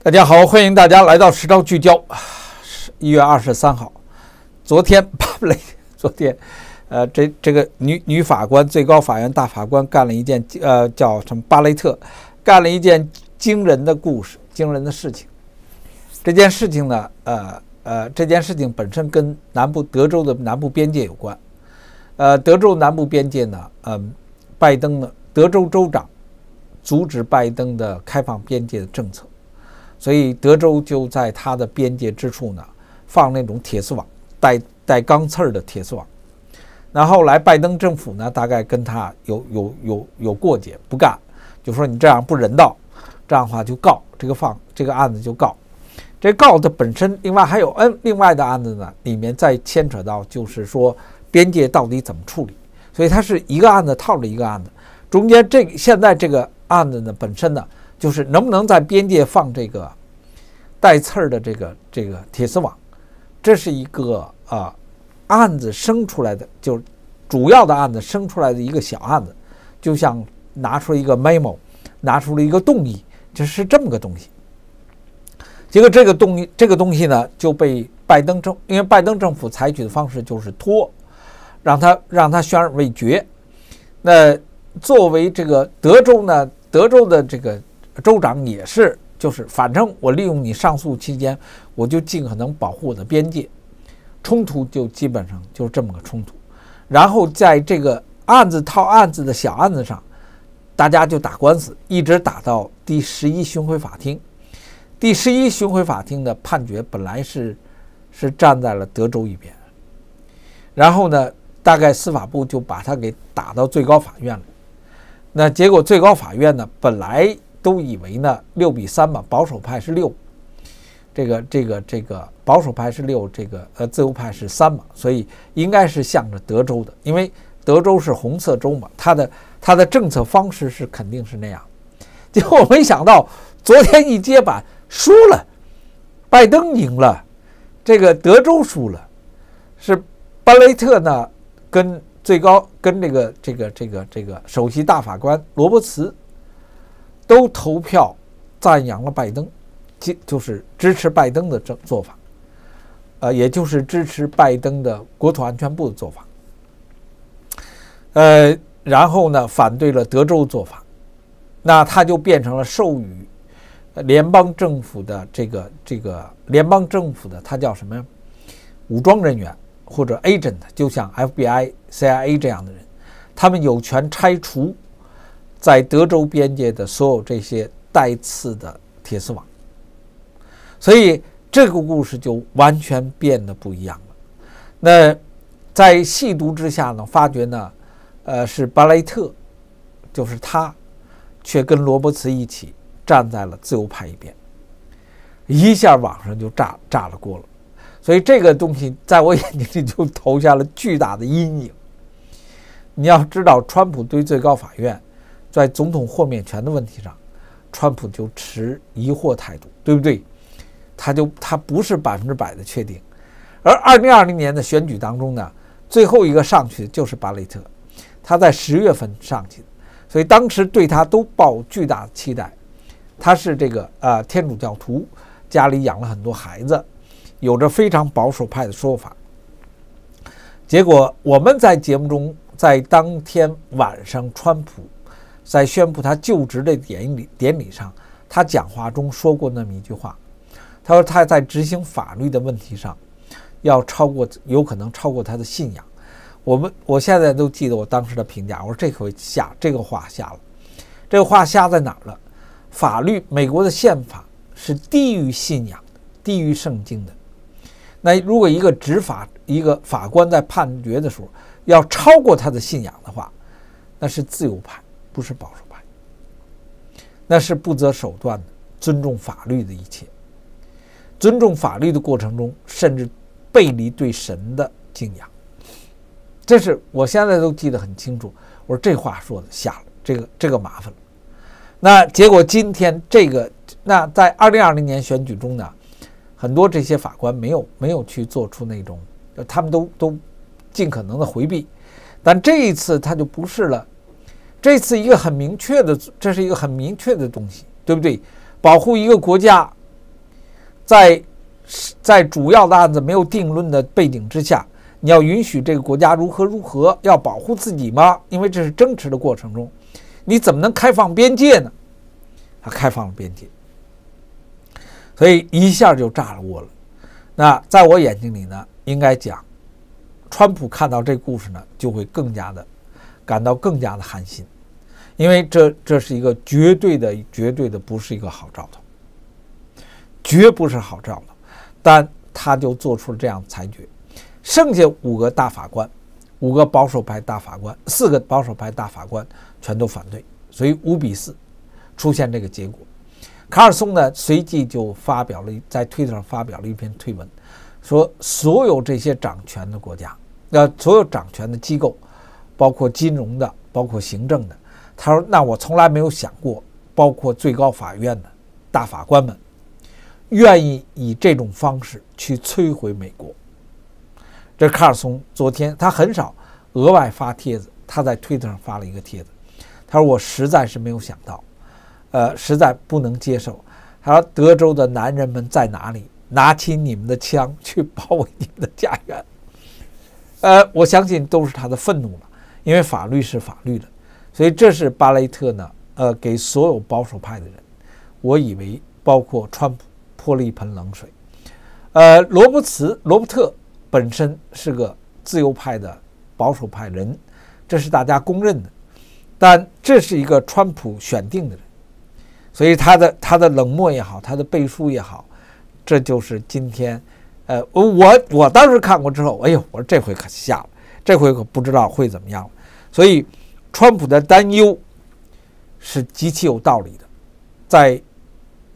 大家好，欢迎大家来到《时昭聚焦》。十一月二十三号，昨天 巴雷，昨天，呃，这这个女女法官、最高法院大法官干了一件呃，叫什么？巴雷特干了一件惊人的故事，惊人的事情。这件事情呢，呃呃，这件事情本身跟南部德州的南部边界有关。呃，德州南部边界呢，呃，拜登呢，德州州长阻止拜登的开放边界的政策。所以，德州就在它的边界之处呢，放那种铁丝网，带带钢刺儿的铁丝网。那后来，拜登政府呢，大概跟他有有有有过节，不干，就说你这样不人道，这样的话就告这个放这个案子就告。这告的本身，另外还有 n 另外的案子呢，里面再牵扯到就是说边界到底怎么处理。所以它是一个案子套着一个案子，中间这现在这个案子呢本身呢。就是能不能在边界放这个带刺儿的这个这个铁丝网？这是一个啊案子生出来的，就是主要的案子生出来的一个小案子，就像拿出了一个 memo，拿出了一个动议，就是这么个东西。结果这个动议这个东西呢，就被拜登政，因为拜登政府采取的方式就是拖，让他让他悬而未决。那作为这个德州呢，德州的这个。州长也是，就是反正我利用你上诉期间，我就尽可能保护我的边界，冲突就基本上就是这么个冲突。然后在这个案子套案子的小案子上，大家就打官司，一直打到第十一巡回法庭。第十一巡回法庭的判决本来是是站在了德州一边，然后呢，大概司法部就把他给打到最高法院了。那结果最高法院呢，本来。都以为呢，六比三嘛，保守派是六，这个这个这个保守派是六，这个呃自由派是三嘛，所以应该是向着德州的，因为德州是红色州嘛，它的它的政策方式是肯定是那样。结果没想到昨天一接板输了，拜登赢了，这个德州输了，是巴雷特呢跟最高跟这个这个这个这个首席大法官罗伯茨。都投票赞扬了拜登，就就是支持拜登的这做法，呃，也就是支持拜登的国土安全部的做法，呃，然后呢，反对了德州做法，那他就变成了授予联邦政府的这个这个联邦政府的，他叫什么呀？武装人员或者 agent，就像 FBI、CIA 这样的人，他们有权拆除。在德州边界的所有这些带刺的铁丝网，所以这个故事就完全变得不一样了。那在细读之下呢，发觉呢，呃，是巴雷特，就是他，却跟罗伯茨一起站在了自由派一边，一下网上就炸炸了锅了。所以这个东西在我眼睛里就投下了巨大的阴影。你要知道，川普对最高法院。在总统豁免权的问题上，川普就持疑惑态度，对不对？他就他不是百分之百的确定。而二零二零年的选举当中呢，最后一个上去的就是巴雷特，他在十月份上去的，所以当时对他都抱巨大的期待。他是这个呃天主教徒，家里养了很多孩子，有着非常保守派的说法。结果我们在节目中在当天晚上，川普。在宣布他就职的典礼典礼上，他讲话中说过那么一句话，他说他在执行法律的问题上，要超过有可能超过他的信仰。我们我现在都记得我当时的评价，我说这回下这个话下了，这个话下在哪儿了？法律，美国的宪法是低于信仰的，低于圣经的。那如果一个执法一个法官在判决的时候要超过他的信仰的话，那是自由派。不是保守派，那是不择手段的尊重法律的一切，尊重法律的过程中，甚至背离对神的敬仰。这是我现在都记得很清楚。我说这话说的瞎了，这个这个麻烦了。那结果今天这个，那在二零二零年选举中呢，很多这些法官没有没有去做出那种，他们都都尽可能的回避，但这一次他就不是了。这次一个很明确的，这是一个很明确的东西，对不对？保护一个国家，在在主要的案子没有定论的背景之下，你要允许这个国家如何如何要保护自己吗？因为这是争执的过程中，你怎么能开放边界呢？他开放了边界，所以一下就炸了窝了。那在我眼睛里呢，应该讲，川普看到这故事呢，就会更加的。感到更加的寒心，因为这这是一个绝对的、绝对的，不是一个好兆头，绝不是好兆头。但他就做出了这样的裁决，剩下五个大法官，五个保守派大法官，四个保守派大法官全都反对，所以五比四出现这个结果。卡尔松呢，随即就发表了在推特上发表了一篇推文，说所有这些掌权的国家，那所有掌权的机构。包括金融的，包括行政的，他说：“那我从来没有想过，包括最高法院的大法官们，愿意以这种方式去摧毁美国。”这卡尔松昨天他很少额外发帖子，他在推特上发了一个帖子，他说：“我实在是没有想到，呃，实在不能接受。”他说：“德州的男人们在哪里？拿起你们的枪去包围你们的家园。”呃，我相信都是他的愤怒了。因为法律是法律的，所以这是巴雷特呢，呃，给所有保守派的人，我以为包括川普泼了一盆冷水，呃，罗伯茨罗伯特本身是个自由派的保守派人，这是大家公认的，但这是一个川普选定的人，所以他的他的冷漠也好，他的背书也好，这就是今天，呃，我我当时看过之后，哎呦，我说这回可吓了。这回可不知道会怎么样了，所以，川普的担忧是极其有道理的，在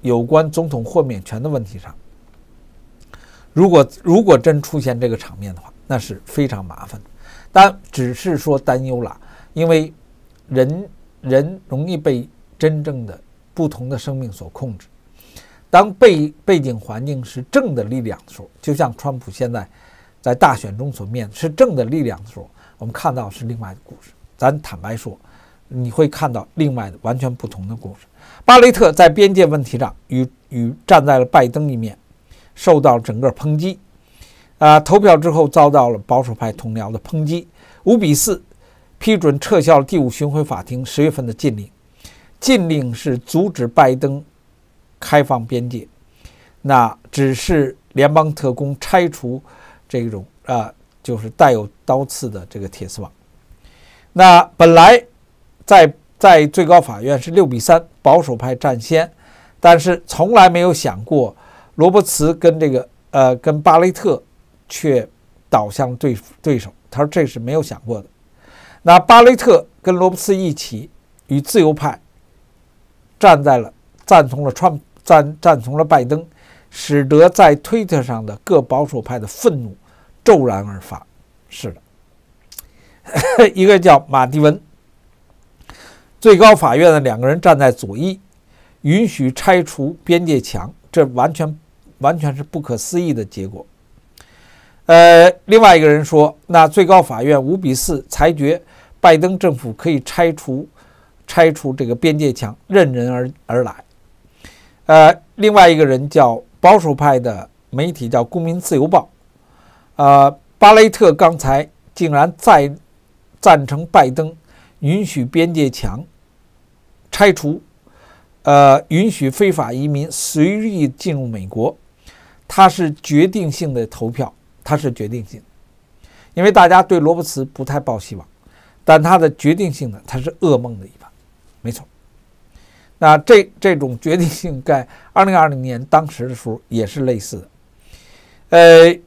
有关总统豁免权的问题上，如果如果真出现这个场面的话，那是非常麻烦。但只是说担忧了，因为人人容易被真正的不同的生命所控制。当背背景环境是正的力量的时候，就像川普现在。在大选中所面是正的力量的时候，我们看到是另外的故事。咱坦白说，你会看到另外的完全不同的故事。巴雷特在边界问题上与与站在了拜登一面，受到整个抨击。啊，投票之后遭到了保守派同僚的抨击。五比四批准撤销了第五巡回法庭十月份的禁令。禁令是阻止拜登开放边界，那只是联邦特工拆除。这种啊，就是带有刀刺的这个铁丝网。那本来在在最高法院是六比三保守派占先，但是从来没有想过罗伯茨跟这个呃跟巴雷特却倒向对对手。他说这是没有想过的。那巴雷特跟罗伯茨一起与自由派站在了赞同了川赞赞同了拜登，使得在推特上的各保守派的愤怒。骤然而发，是的，一个叫马蒂文，最高法院的两个人站在左翼，允许拆除边界墙，这完全完全是不可思议的结果。呃，另外一个人说，那最高法院五比四裁决，拜登政府可以拆除拆除这个边界墙，任人而而来。呃，另外一个人叫保守派的媒体，叫《公民自由报》。呃，巴雷特刚才竟然赞赞成拜登允许边界墙拆除，呃，允许非法移民随意进入美国，他是决定性的投票，他是决定性，因为大家对罗伯茨不太抱希望，但他的决定性呢，他是噩梦的一半，没错。那这这种决定性在二零二零年当时的时候也是类似的，呃。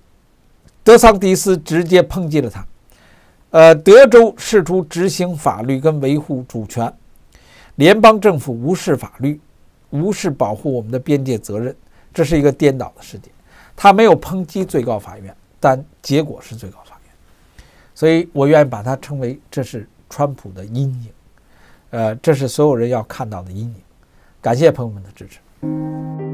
德桑迪斯直接抨击了他，呃，德州试图执行法律跟维护主权，联邦政府无视法律，无视保护我们的边界责任，这是一个颠倒的世界。他没有抨击最高法院，但结果是最高法院，所以我愿意把它称为这是川普的阴影，呃，这是所有人要看到的阴影。感谢朋友们的支持。